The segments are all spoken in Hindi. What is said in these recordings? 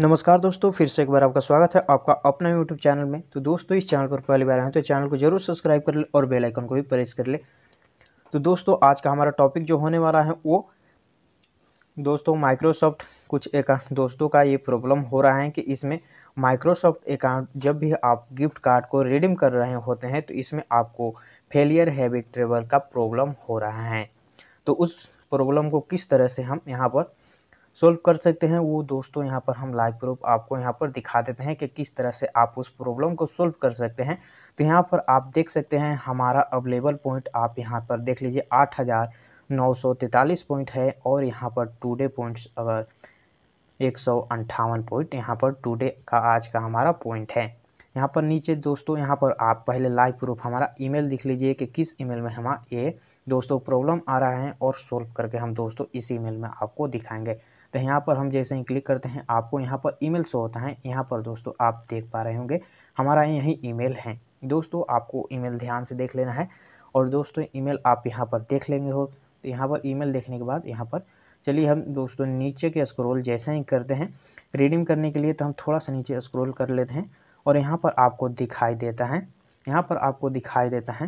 नमस्कार दोस्तों फिर से एक बार आपका स्वागत है आपका अपना यूट्यूब चैनल में तो दोस्तों इस चैनल पर पहली बार आए तो चैनल को जरूर सब्सक्राइब कर ले और बेल आइकन को भी प्रेस कर ले तो दोस्तों आज का हमारा टॉपिक जो होने वाला है वो दोस्तों माइक्रोसॉफ्ट कुछ अकाउंट दोस्तों का ये प्रॉब्लम हो रहा है कि इसमें माइक्रोसॉफ्ट अकाउंट जब भी आप गिफ्ट कार्ड को रिडीम कर रहे होते हैं तो इसमें आपको फेलियर हैबिट ट्रेवल का प्रॉब्लम हो रहा है तो उस प्रॉब्लम को किस तरह से हम यहाँ पर सोल्व कर सकते हैं वो दोस्तों यहाँ पर हम लाइव प्रूफ आपको यहाँ पर दिखा देते हैं कि किस तरह से आप उस प्रॉब्लम को सोल्व कर सकते हैं तो यहाँ पर आप देख सकते हैं हमारा अवेलेबल पॉइंट आप यहाँ पर देख लीजिए आठ हज़ार नौ सौ तैंतालीस पॉइंट है और यहाँ पर टूडे पॉइंट्स अगर एक सौ अंठावन पॉइंट यहाँ पर टूडे का आज का हमारा पॉइंट है यहाँ पर नीचे दोस्तों यहाँ पर आप पहले लाइव प्रूफ हमारा ईमेल दिख लीजिए कि किस ईमेल में हमारा ये दोस्तों प्रॉब्लम आ रहा है और सोल्व करके हम दोस्तों इस ईमेल में आपको दिखाएंगे तो यहाँ पर हम जैसे ही क्लिक करते हैं आपको यहाँ पर ईमेल शो होता है यहाँ पर दोस्तों आप देख पा रहे होंगे हमारा यही ईमेल है दोस्तों आपको ईमेल ध्यान से देख लेना है और दोस्तों ईमेल आप यहाँ पर देख लेंगे हो तो यहाँ पर ईमेल देखने के बाद यहाँ पर चलिए हम दोस्तों नीचे के स्क्रॉल जैसे ही करते हैं रिडीम करने के लिए तो हम थोड़ा सा नीचे स्क्रॉल कर लेते हैं और यहाँ पर आपको दिखाई देता है यहाँ पर आपको दिखाई देता है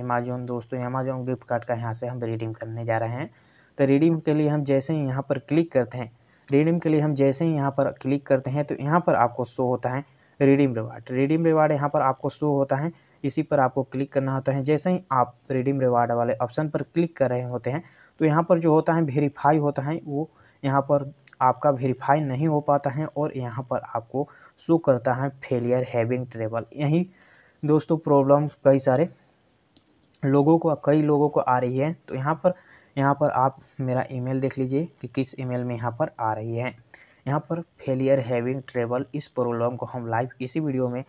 अमेजोन दोस्तों अमेजोन गिफ्ट कार्ड का यहाँ से हम रिडीम करने जा रहे हैं तो रिडीम के लिए हम जैसे ही यहाँ पर क्लिक करते हैं रिडीम के लिए हम जैसे ही यहाँ पर क्लिक करते हैं तो यहाँ पर आपको शो होता है रिडीम रिवार्ड रिडीम रिवार्ड यहाँ पर आपको शो होता है इसी पर आपको क्लिक करना होता है जैसे ही आप रिडीम रिवार्ड वाले ऑप्शन पर क्लिक कर रहे होते हैं तो यहाँ पर जो होता है वेरीफाई होता है वो यहाँ पर आपका वेरीफाई नहीं हो पाता है और यहाँ पर आपको शो करता है फेलियर हैविंग ट्रेवल यही दोस्तों प्रॉब्लम कई सारे लोगों को कई लोगों को आ रही है तो यहाँ पर यहाँ पर आप मेरा ईमेल देख लीजिए कि किस ईमेल में यहाँ पर आ रही है यहाँ पर फेलियर हैविंग ट्रेवल इस प्रॉब्लम को हम लाइव इसी वीडियो में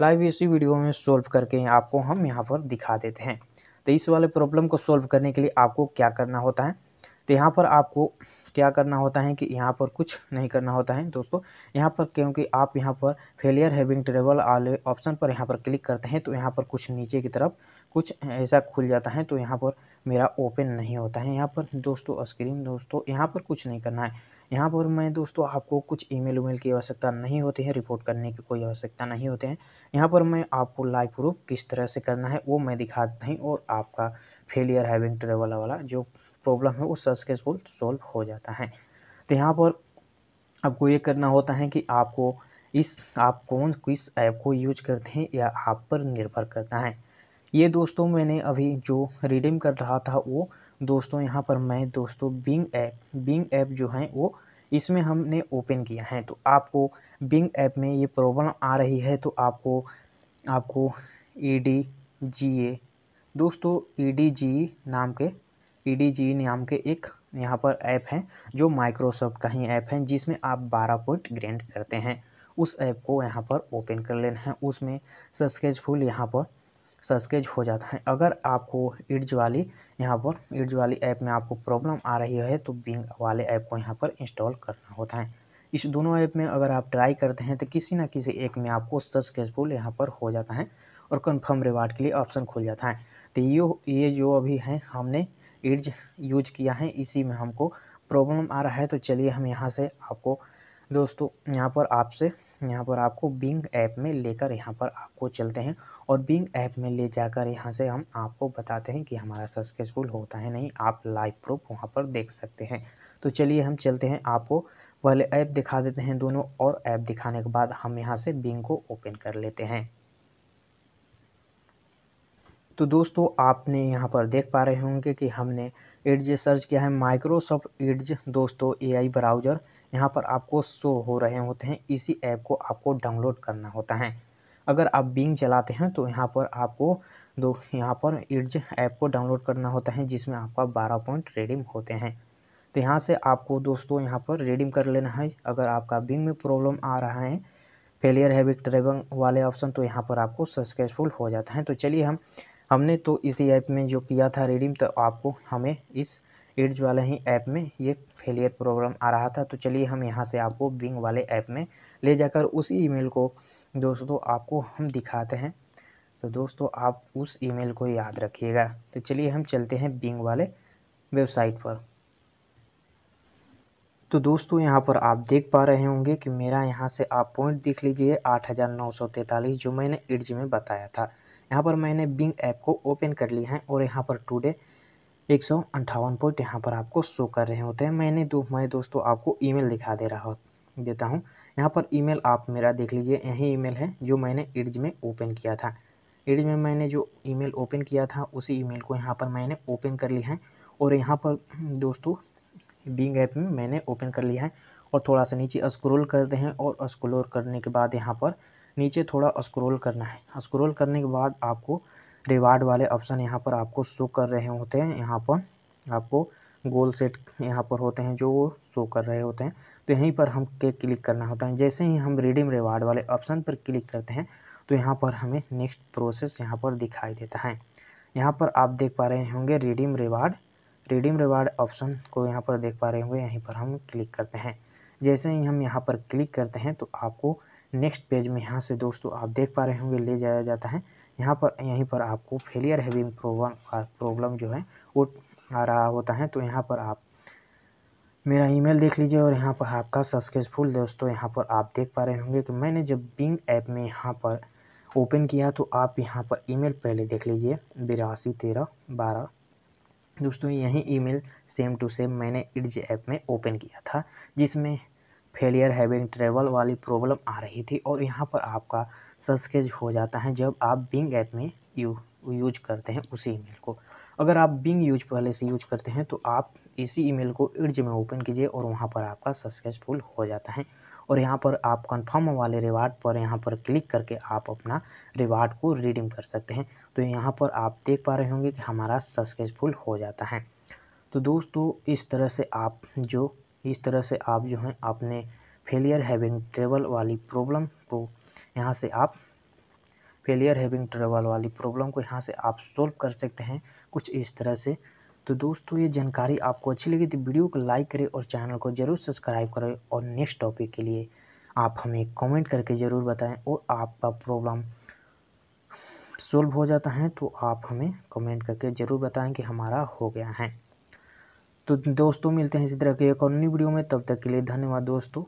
लाइव इसी वीडियो में सॉल्व करके आपको हम यहाँ पर दिखा देते हैं तो इस वाले प्रॉब्लम को सॉल्व करने के लिए आपको क्या करना होता है तो यहाँ पर आपको क्या करना होता है कि यहाँ पर कुछ नहीं करना होता है दोस्तों यहाँ पर क्योंकि आप यहाँ पर फेलियर हैविंग ट्रेवल आले ऑप्शन पर यहाँ पर क्लिक करते हैं तो यहाँ पर कुछ नीचे की तरफ कुछ ऐसा खुल जाता है तो यहाँ पर मेरा ओपन नहीं होता है यहाँ पर दोस्तों स्क्रीन दोस्तों यहाँ पर कुछ नहीं करना है यहाँ पर मैं दोस्तों आपको कुछ ई उमेल की आवश्यकता नहीं होती है रिपोर्ट करने की कोई आवश्यकता नहीं होती है यहाँ पर मैं आपको लाइव प्रूफ किस तरह से करना है वो मैं दिखा देता हूँ और आपका फेलियर हैविंग ट्रेवल वाला जो प्रॉब्लम है वो सक्सेसफुल सॉल्व हो जाता है तो यहाँ पर आपको ये करना होता है कि आपको इस आप कौन किस ऐप को यूज करते हैं या आप पर निर्भर करता है ये दोस्तों मैंने अभी जो रिडीम कर रहा था वो दोस्तों यहाँ पर मैं दोस्तों बिंग ऐप बिंग ऐप जो है वो इसमें हमने ओपन किया है तो आपको बिंग ऐप में ये प्रॉब्लम आ रही है तो आपको आपको ई डी जी ए दोस्तों ई डी जी नाम के ई e नाम के एक यहाँ पर ऐप है जो माइक्रोसॉफ्ट का ही ऐप है जिसमें आप बारह पॉइंट ग्रेंड करते हैं उस ऐप को यहाँ पर ओपन कर लेना है उसमें सस्केजफुल यहाँ पर सस्केज हो जाता है अगर आपको इड्ज वाली यहाँ पर इड्ज वाली ऐप में आपको प्रॉब्लम आ रही है तो बिंग वाले ऐप को यहाँ पर इंस्टॉल करना होता है इस दोनों ऐप में अगर आप ट्राई करते हैं तो किसी ना किसी एक में आपको सस्केजफुल यहाँ पर हो जाता है और कन्फर्म रिवार्ड के लिए ऑप्शन खुल जाता है तो ये ये जो अभी हैं हमने इर्ज यूज किया है इसी में हमको प्रॉब्लम आ रहा है तो चलिए हम यहाँ से आपको दोस्तों यहाँ पर आपसे यहाँ पर आपको बिंग ऐप में लेकर यहाँ पर आपको चलते हैं और बिंग ऐप में ले जाकर यहाँ से हम आपको बताते हैं कि हमारा सक्सेसफुल होता है नहीं आप लाइव प्रूफ वहाँ पर देख सकते हैं तो चलिए हम चलते हैं आपको पहले ऐप दिखा देते हैं दोनों और ऐप दिखाने के बाद हम यहाँ से बिंग को ओपन कर लेते हैं तो दोस्तों आपने यहाँ पर देख पा रहे होंगे कि हमने एडज सर्च किया है माइक्रोसॉफ्ट एडज दोस्तों एआई ब्राउज़र यहाँ पर आपको शो हो रहे होते हैं इसी ऐप को आपको डाउनलोड करना होता है अगर आप बिंग चलाते हैं तो यहाँ पर आपको दो यहाँ पर एडज ऐप को डाउनलोड करना होता है जिसमें आपका बारह पॉइंट रेडिम होते हैं तो यहाँ से आपको दोस्तों यहाँ पर रेडिम कर लेना है अगर आपका बिंग में प्रॉब्लम आ रहा है फेलियर हैबिट ट्रेविंग वाले ऑप्शन तो यहाँ पर आपको सक्सेसफुल हो जाता है तो चलिए हम हमने तो इसी ऐप में जो किया था रिडीम तो आपको हमें इस एड्स वाले ही ऐप में ये फेलियर प्रॉब्लम आ रहा था तो चलिए हम यहाँ से आपको बिंग वाले ऐप में ले जाकर उसी ईमेल को दोस्तों आपको हम दिखाते हैं तो दोस्तों आप उस ईमेल को याद रखिएगा तो चलिए हम चलते हैं बिंग वाले वेबसाइट पर तो दोस्तों यहाँ पर आप देख पा रहे होंगे कि मेरा यहाँ से आप पॉइंट देख लीजिए आठ हज़ार नौ सौ तैंतालीस जो मैंने इड्ज में बताया था यहाँ पर मैंने बिंग ऐप को ओपन कर लिया है और यहाँ पर टुडे एक सौ अंठावन पॉइंट यहाँ पर आपको शो कर रहे होते हैं मैंने दो मैं दोस्तों आपको ईमेल दिखा दे रहा देता हूँ यहाँ पर ईमेल आप मेरा देख लीजिए यही ईमेल है जो मैंने इड्ज में ओपन किया था इड्ज में मैंने जो ईमेल ओपन किया था उसी ईमेल को यहाँ पर मैंने ओपन कर लिया है और यहाँ पर दोस्तों बिंग ऐप में मैंने ओपन कर लिया है और थोड़ा सा नीचे स्क्रोल करते हैं और स्क्रोल करने के बाद यहाँ पर नीचे थोड़ा स्क्रॉल करना है स्क्रॉल करने के बाद आपको रिवार्ड वाले ऑप्शन यहाँ पर आपको शो कर रहे होते हैं यहाँ पर आपको गोल सेट यहाँ पर होते हैं जो वो शो कर रहे होते हैं तो यहीं पर हम के क्लिक करना होता है जैसे ही हम रिडीम रिवार्ड वाले ऑप्शन पर क्लिक करते हैं तो यहाँ पर हमें नेक्स्ट प्रोसेस यहाँ पर दिखाई देता है यहाँ पर आप देख पा रहे होंगे redeem reward redeem reward option को यहाँ पर देख पा रहे होंगे यहीं पर हम क्लिक करते हैं जैसे ही हम यहाँ पर क्लिक करते हैं तो आपको नेक्स्ट पेज में यहाँ से दोस्तों आप देख पा रहे होंगे ले जाया जाता है यहाँ पर यहीं पर आपको फेलियर हैविंग प्रॉब्लम प्रॉब्लम जो है वो आ रहा होता है तो यहाँ पर आप मेरा ईमेल देख लीजिए और यहाँ पर आपका सक्सेसफुल दोस्तों यहाँ पर आप देख पा रहे होंगे कि मैंने जब बिंग ऐप में यहाँ पर ओपन किया तो आप यहाँ पर ईमेल पहले देख लीजिए बिरासी तेरह बारह दोस्तों यही ईमेल सेम टू सेम मैंने इडज ऐप में ओपन किया था जिसमें फेलियर हैविंग ट्रेवल वाली प्रॉब्लम आ रही थी और यहाँ पर आपका सस्केज हो जाता है जब आप बिंग ऐप में यू यूज करते हैं उसी ईमेल को अगर आप बिंग यूज पहले से यूज करते हैं तो आप इसी ईमेल को इर्ज में ओपन कीजिए और वहाँ पर आपका सक्सेसफुल हो जाता है और यहाँ पर आप कंफर्म वाले रिवार्ड पर यहाँ पर क्लिक करके आप अपना रिवार्ड को रिडीम कर सकते हैं तो यहाँ पर आप देख पा रहे होंगे कि हमारा सक्सेसफुल हो जाता है तो दोस्तों इस तरह से आप जो इस तरह से आप जो हैं आपने फेलियर हैविंग ट्रेवल वाली प्रॉब्लम को यहाँ से आप फेलियर हैविंग ट्रेवल वाली प्रॉब्लम को यहाँ से आप सॉल्व कर सकते हैं कुछ इस तरह से तो दोस्तों ये जानकारी आपको अच्छी लगी तो वीडियो को लाइक करें और चैनल को ज़रूर सब्सक्राइब करें और नेक्स्ट टॉपिक के लिए आप हमें कमेंट करके ज़रूर बताएं और आपका प्रॉब्लम सोल्व हो जाता है तो आप हमें कमेंट करके ज़रूर बताएं कि हमारा हो गया है तो दोस्तों मिलते हैं इसी तरह के एक और न्यू वीडियो में तब तक के लिए धन्यवाद दोस्तों